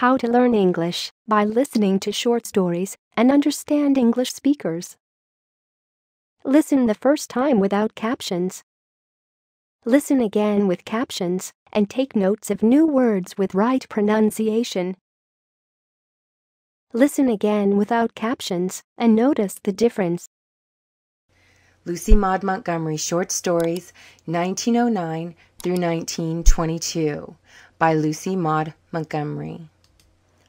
How to Learn English by listening to short stories and understand English speakers. Listen the first time without captions. Listen again with captions and take notes of new words with right pronunciation. Listen again without captions and notice the difference. Lucy Maud Montgomery Short Stories 1909 through 1922 by Lucy Maud Montgomery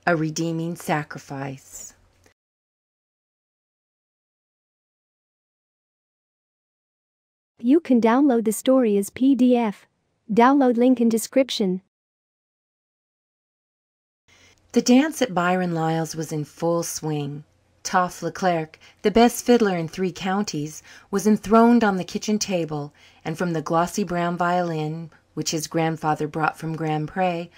a redeeming sacrifice. You can download the story as PDF. Download link in description. The dance at Byron Lyall's was in full swing. Toff Leclerc, the best fiddler in three counties, was enthroned on the kitchen table, and from the glossy brown violin, which his grandfather brought from Grand Pré,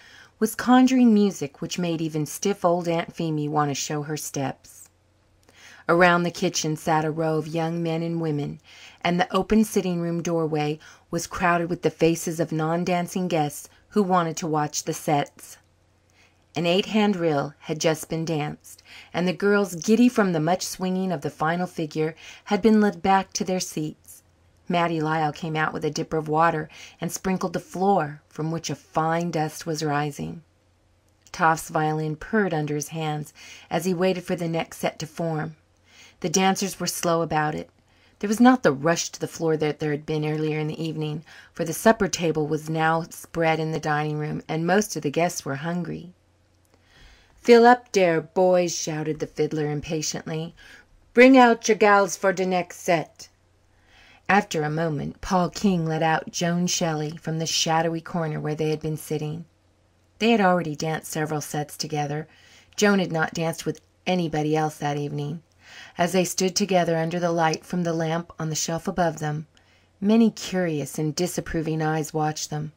was conjuring music which made even stiff old Aunt Feemy want to show her steps. Around the kitchen sat a row of young men and women, and the open sitting room doorway was crowded with the faces of non dancing guests who wanted to watch the sets. An eight hand reel had just been danced, and the girls, giddy from the much swinging of the final figure, had been led back to their seats. Mattie Lyle came out with a dipper of water and sprinkled the floor, from which a fine dust was rising. Toff's violin purred under his hands as he waited for the next set to form. The dancers were slow about it. There was not the rush to the floor that there had been earlier in the evening, for the supper table was now spread in the dining room and most of the guests were hungry. "Fill up dere, boys!" shouted the fiddler impatiently. "Bring out your gals for de next set." After a moment Paul King led out Joan Shelley from the shadowy corner where they had been sitting. They had already danced several sets together. Joan had not danced with anybody else that evening. As they stood together under the light from the lamp on the shelf above them, many curious and disapproving eyes watched them.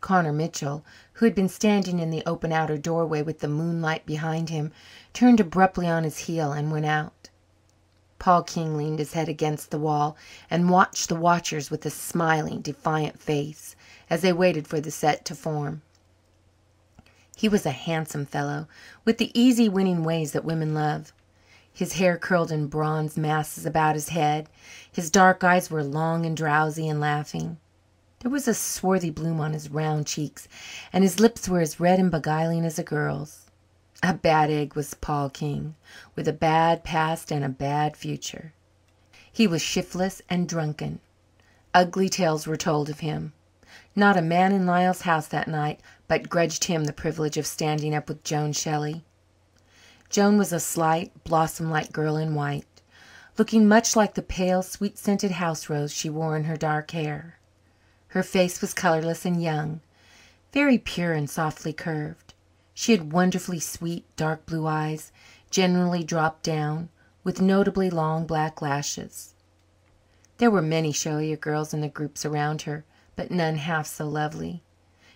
Connor Mitchell, who had been standing in the open outer doorway with the moonlight behind him, turned abruptly on his heel and went out. Paul King leaned his head against the wall and watched the watchers with a smiling, defiant face, as they waited for the set to form. He was a handsome fellow, with the easy, winning ways that women love. His hair curled in bronze masses about his head. His dark eyes were long and drowsy and laughing. There was a swarthy bloom on his round cheeks, and his lips were as red and beguiling as a girl's. A bad egg was Paul King, with a bad past and a bad future. He was shiftless and drunken. Ugly tales were told of him. Not a man in Lyle's house that night but grudged him the privilege of standing up with Joan Shelley. Joan was a slight, blossom like girl in white, looking much like the pale, sweet scented house rose she wore in her dark hair. Her face was colourless and young, very pure and softly curved. She had wonderfully sweet, dark blue eyes, generally dropped down, with notably long black lashes. There were many showier girls in the groups around her, but none half so lovely.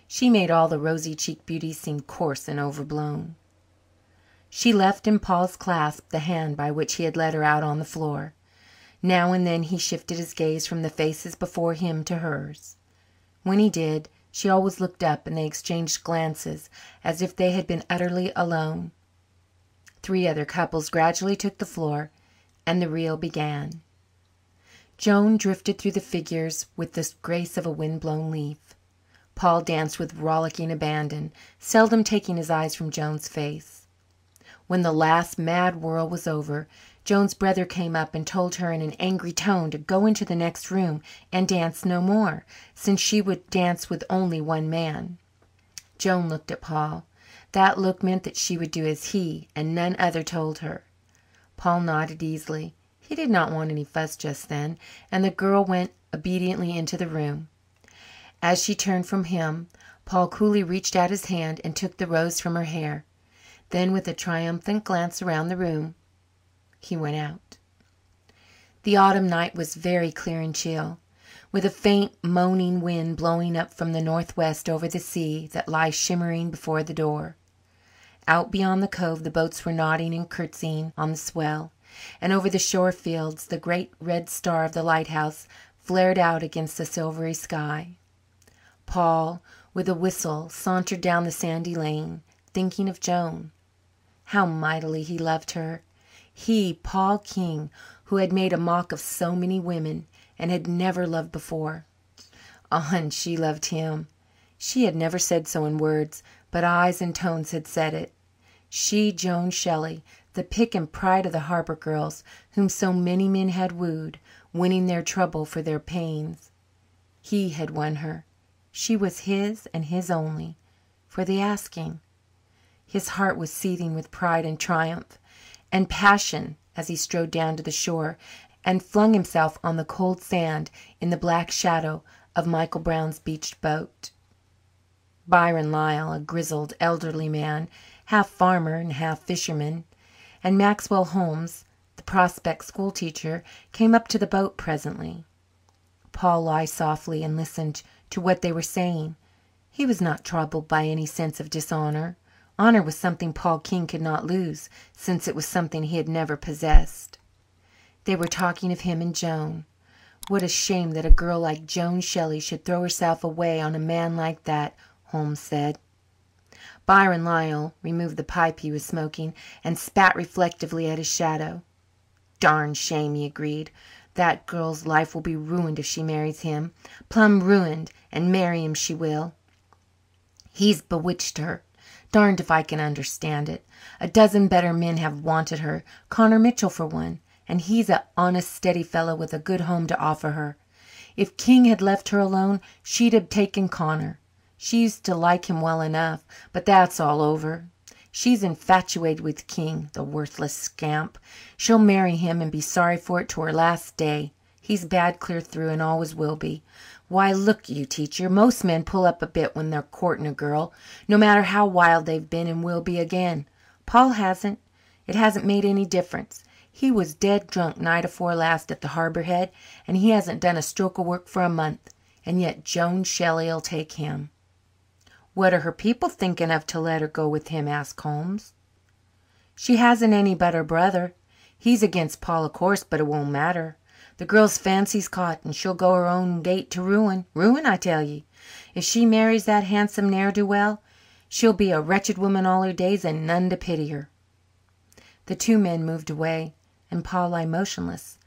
She made all the rosy cheeked beauties seem coarse and overblown. She left in Paul's clasp the hand by which he had led her out on the floor. Now and then he shifted his gaze from the faces before him to hers. When he did, she always looked up, and they exchanged glances as if they had been utterly alone. Three other couples gradually took the floor, and the reel began. Joan drifted through the figures with the grace of a wind-blown leaf. Paul danced with rollicking abandon, seldom taking his eyes from Joan's face. When the last mad whirl was over Joan's brother came up and told her in an angry tone to go into the next room and dance no more, since she would dance with only one man. Joan looked at Paul. That look meant that she would do as he and none other told her. Paul nodded easily. He did not want any fuss just then, and the girl went obediently into the room. As she turned from him, Paul coolly reached out his hand and took the rose from her hair. Then, with a triumphant glance around the room he went out. The autumn night was very clear and chill, with a faint moaning wind blowing up from the northwest over the sea that lies shimmering before the door. Out beyond the cove the boats were nodding and curtsying on the swell, and over the shore fields the great red star of the lighthouse flared out against the silvery sky. Paul, with a whistle, sauntered down the sandy lane, thinking of Joan. How mightily he loved her, he, Paul King, who had made a mock of so many women and had never loved before. Ah, and she loved him. She had never said so in words, but eyes and tones had said it. She, Joan Shelley, the pick and pride of the Harbour girls, whom so many men had wooed, winning their trouble for their pains. He had won her. She was his and his only, for the asking. His heart was seething with pride and triumph and passion as he strode down to the shore and flung himself on the cold sand in the black shadow of Michael Brown's beached boat. Byron Lyle, a grizzled, elderly man, half farmer and half fisherman, and Maxwell Holmes, the prospect schoolteacher, came up to the boat presently. Paul lay softly and listened to what they were saying. He was not troubled by any sense of dishonour. Honour was something Paul King could not lose, since it was something he had never possessed. They were talking of him and Joan. What a shame that a girl like Joan Shelley should throw herself away on a man like that, Holmes said. Byron Lyall removed the pipe he was smoking and spat reflectively at his shadow. "Darn shame," he agreed. "That girl's life will be ruined if she marries him plumb ruined, and marry him she will. He's bewitched her. Darned if I can understand it. A dozen better men have wanted her Connor Mitchell for one and he's a honest, steady fellow with a good home to offer her. If King had left her alone she'd have taken Connor. She used to like him well enough, but that's all over. She's infatuated with King, the worthless scamp. She'll marry him and be sorry for it to her last day. He's bad clear through and always will be. Why, look you, teacher, most men pull up a bit when they're courting a girl, no matter how wild they've been and will be again. Paul hasn't. It hasn't made any difference. He was dead drunk night afore last at the Harbour Head, and he hasn't done a stroke of work for a month, and yet Joan Shelley'll take him. What are her people thinking of to let her go with him? asked Holmes. She hasn't any but her brother. He's against Paul, of course, but it won't matter. The girl's fancy's caught, and she'll go her own gait to ruin ruin, I tell ye. If she marries that handsome ne'er do well, she'll be a wretched woman all her days and none to pity her." The two men moved away, and Paul lay motionless,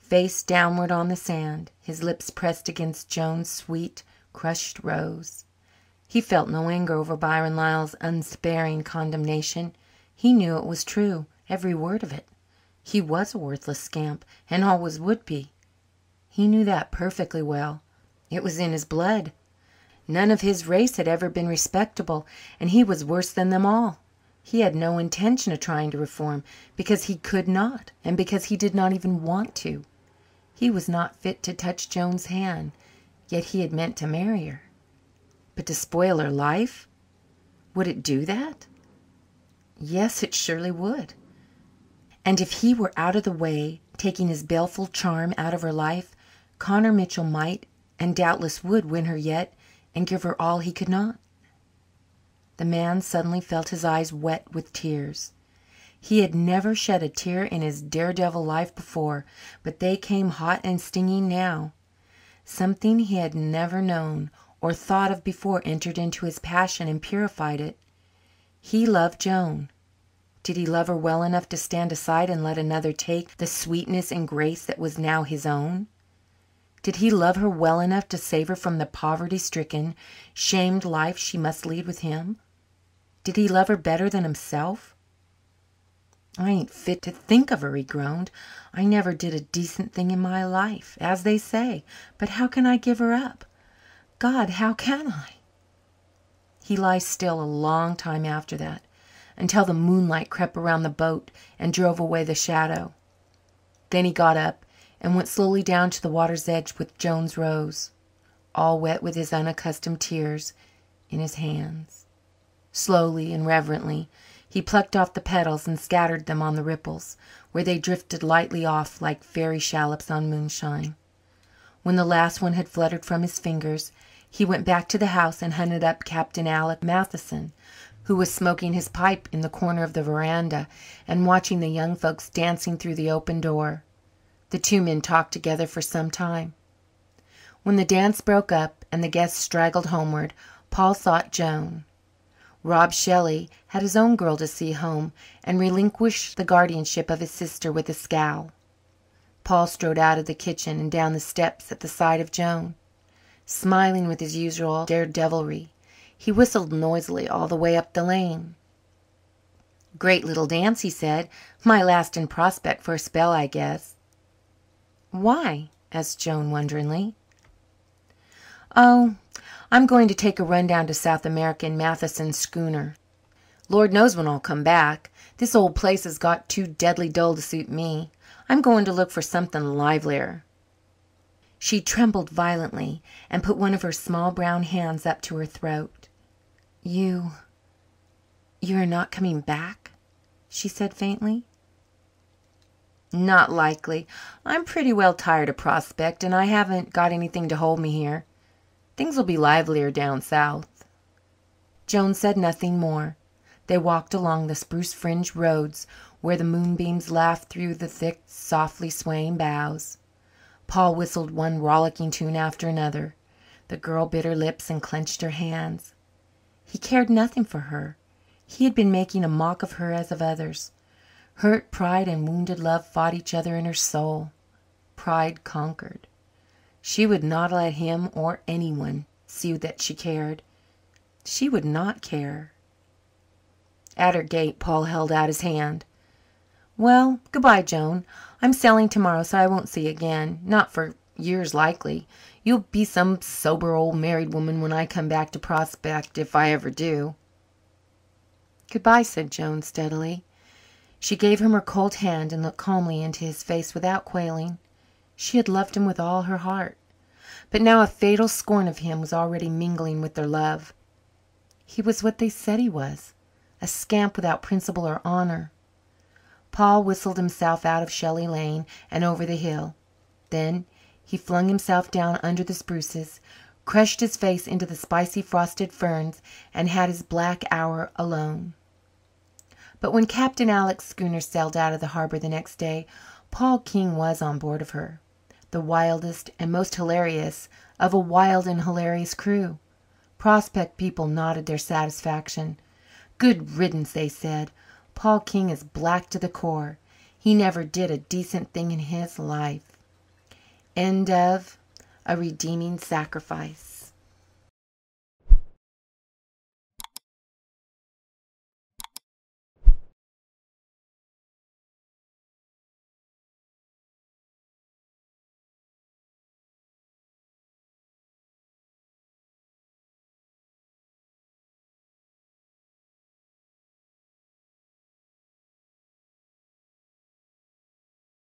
face downward on the sand, his lips pressed against Joan's sweet, crushed rose. He felt no anger over Byron Lyle's unsparing condemnation. He knew it was true, every word of it. He was a worthless scamp and always would be. He knew that perfectly well. It was in his blood. None of his race had ever been respectable and he was worse than them all. He had no intention of trying to reform, because he could not and because he did not even want to. He was not fit to touch Joan's hand, yet he had meant to marry her. But to spoil her life would it do that? Yes, it surely would. And if he were out of the way, taking his baleful charm out of her life, Connor Mitchell might, and doubtless would, win her yet and give her all he could not. The man suddenly felt his eyes wet with tears. He had never shed a tear in his daredevil life before, but they came hot and stinging now. Something he had never known or thought of before entered into his passion and purified it. He loved Joan. Did he love her well enough to stand aside and let another take the sweetness and grace that was now his own? Did he love her well enough to save her from the poverty stricken, shamed life she must lead with him? Did he love her better than himself? "I ain't fit to think of her," he groaned. "I never did a decent thing in my life, as they say, but how can I give her up? God, how can I?" He lay still a long time after that until the moonlight crept around the boat and drove away the shadow. Then he got up and went slowly down to the water's edge with Joan's rose, all wet with his unaccustomed tears, in his hands. Slowly and reverently he plucked off the petals and scattered them on the ripples, where they drifted lightly off like fairy shallops on moonshine. When the last one had fluttered from his fingers, he went back to the house and hunted up Captain Alec Matheson, who was smoking his pipe in the corner of the veranda and watching the young folks dancing through the open door. The two men talked together for some time. When the dance broke up and the guests straggled homeward, Paul sought Joan. Rob Shelley had his own girl to see home and relinquished the guardianship of his sister with a scowl. Paul strode out of the kitchen and down the steps at the side of Joan, smiling with his usual daredevilry. He whistled noisily all the way up the lane. "Great little dance," he said. "My last in Prospect for a spell, I guess." "Why?" asked Joan wonderingly. "Oh, I'm going to take a run down to South America in Matheson's schooner. Lord knows when I'll come back. This old place has got too deadly dull to suit me. I'm going to look for something livelier." She trembled violently and put one of her small brown hands up to her throat. "You you are not coming back?" she said faintly. "Not likely. I'm pretty well tired of Prospect, and I haven't got anything to hold me here. Things'll be livelier down south." Joan said nothing more. They walked along the spruce fringed roads where the moonbeams laughed through the thick, softly swaying boughs. Paul whistled one rollicking tune after another. The girl bit her lips and clenched her hands. He cared nothing for her. He had been making a mock of her as of others. Hurt pride and wounded love fought each other in her soul. Pride conquered. She would not let him or anyone see that she cared. She would not care. At her gate Paul held out his hand. "Well, good bye, Joan. I'm sailing tomorrow so I won't see you again not for years likely. You'll be some sober old married woman when I come back to Prospect, if I ever do." "Good bye," said Joan steadily. She gave him her cold hand and looked calmly into his face without quailing. She had loved him with all her heart, but now a fatal scorn of him was already mingling with their love. He was what they said he was, a scamp without principle or honour. Paul whistled himself out of Shelley Lane and over the hill. Then he flung himself down under the spruces, crushed his face into the spicy frosted ferns, and had his black hour alone. But when Captain Alec's schooner sailed out of the harbour the next day, Paul King was on board of her, the wildest and most hilarious of a wild and hilarious crew. Prospect people nodded their satisfaction. Good riddance, they said. Paul King is black to the core. He never did a decent thing in his life. End of A Redeeming Sacrifice.